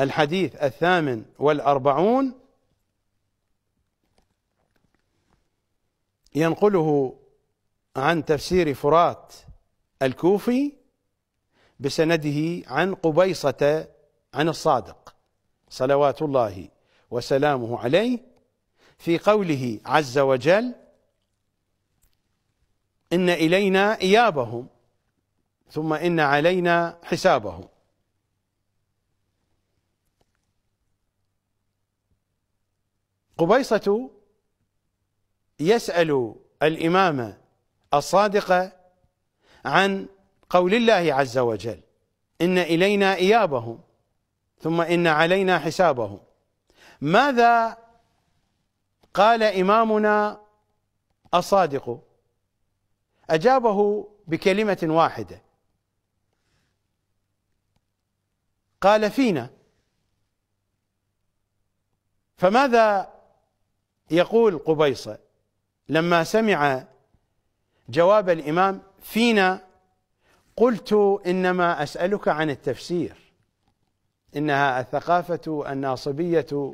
الحديث الثامن والأربعون ينقله عن تفسير فرات الكوفي بسنده عن قبيصة عن الصادق صلوات الله وسلامه عليه في قوله عز وجل إن إلينا إيابهم ثم إن علينا حسابهم قبيصة يسأل الإمام الصادق عن قول الله عز وجل إن إلينا إيابهم ثم إن علينا حسابهم ماذا قال إمامنا الصادق أجابه بكلمة واحدة قال فينا فماذا يقول قبيصة لما سمع جواب الإمام فينا قلت إنما أسألك عن التفسير إنها الثقافة الناصبية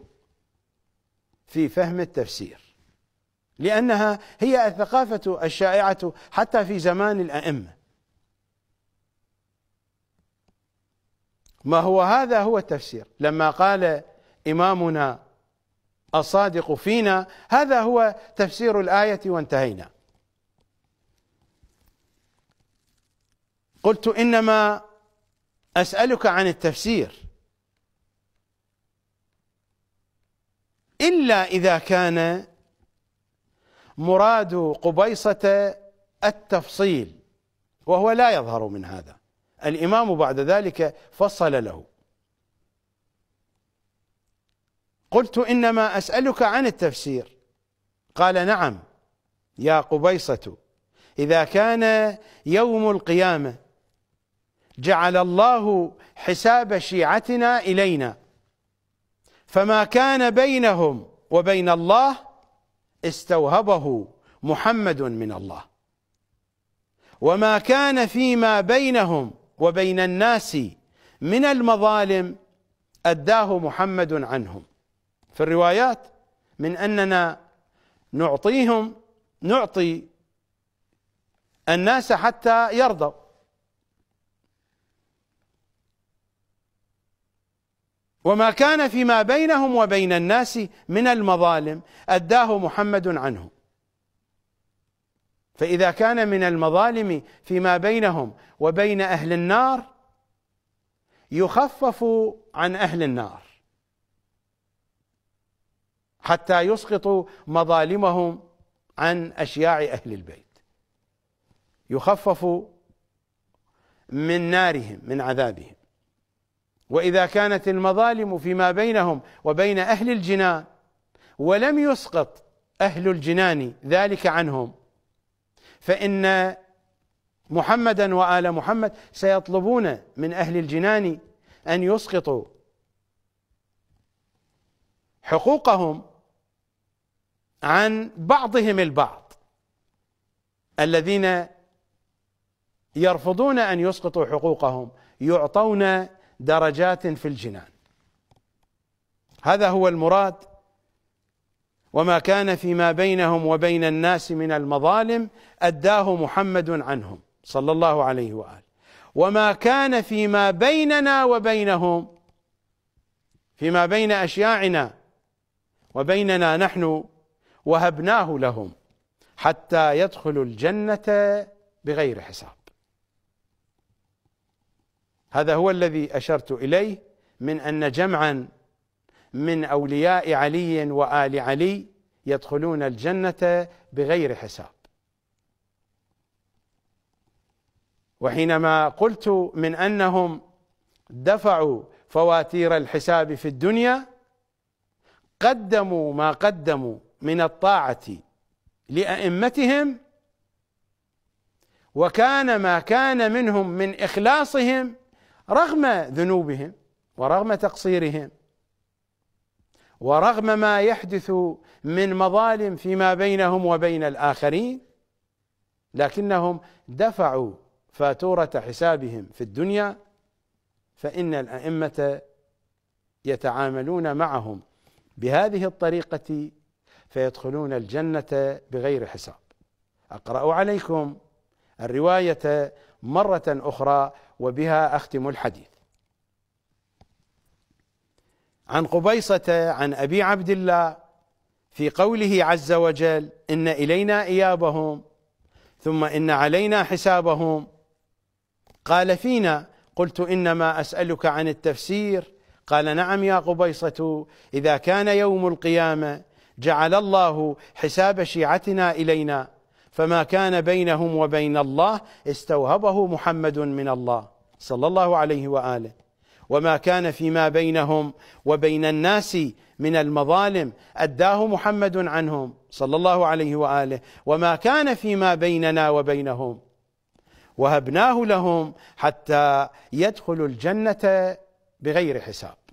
في فهم التفسير لأنها هي الثقافة الشائعة حتى في زمان الأئمة ما هو هذا هو التفسير لما قال إمامنا الصادق فينا هذا هو تفسير الآية وانتهينا قلت إنما أسألك عن التفسير إلا إذا كان مراد قبيصة التفصيل وهو لا يظهر من هذا الإمام بعد ذلك فصل له قلت انما اسالك عن التفسير قال نعم يا قبيصه اذا كان يوم القيامه جعل الله حساب شيعتنا الينا فما كان بينهم وبين الله استوهبه محمد من الله وما كان فيما بينهم وبين الناس من المظالم اداه محمد عنهم في الروايات من اننا نعطيهم نعطي الناس حتى يرضوا وما كان فيما بينهم وبين الناس من المظالم اداه محمد عنه فاذا كان من المظالم فيما بينهم وبين اهل النار يخفف عن اهل النار حتى يسقطوا مظالمهم عن اشياع اهل البيت يخففوا من نارهم من عذابهم واذا كانت المظالم فيما بينهم وبين اهل الجنان ولم يسقط اهل الجنان ذلك عنهم فان محمدا وال محمد سيطلبون من اهل الجنان ان يسقطوا حقوقهم عن بعضهم البعض الذين يرفضون ان يسقطوا حقوقهم يعطون درجات في الجنان هذا هو المراد وما كان فيما بينهم وبين الناس من المظالم اداه محمد عنهم صلى الله عليه واله وما كان فيما بيننا وبينهم فيما بين اشياعنا وبيننا نحن وهبناه لهم حتى يدخلوا الجنة بغير حساب هذا هو الذي أشرت إليه من أن جمعا من أولياء علي وآل علي يدخلون الجنة بغير حساب وحينما قلت من أنهم دفعوا فواتير الحساب في الدنيا قدموا ما قدموا من الطاعة لأئمتهم وكان ما كان منهم من إخلاصهم رغم ذنوبهم ورغم تقصيرهم ورغم ما يحدث من مظالم فيما بينهم وبين الآخرين لكنهم دفعوا فاتورة حسابهم في الدنيا فإن الأئمة يتعاملون معهم بهذه الطريقة فيدخلون الجنة بغير حساب أقرأ عليكم الرواية مرة أخرى وبها أختم الحديث عن قبيصة عن أبي عبد الله في قوله عز وجل إن إلينا إيابهم ثم إن علينا حسابهم قال فينا قلت إنما أسألك عن التفسير قال نعم يا قبيصة إذا كان يوم القيامة جعل الله حساب شيعتنا الينا فما كان بينهم وبين الله استوهبه محمد من الله صلى الله عليه واله وما كان فيما بينهم وبين الناس من المظالم اداه محمد عنهم صلى الله عليه واله وما كان فيما بيننا وبينهم وهبناه لهم حتى يدخلوا الجنه بغير حساب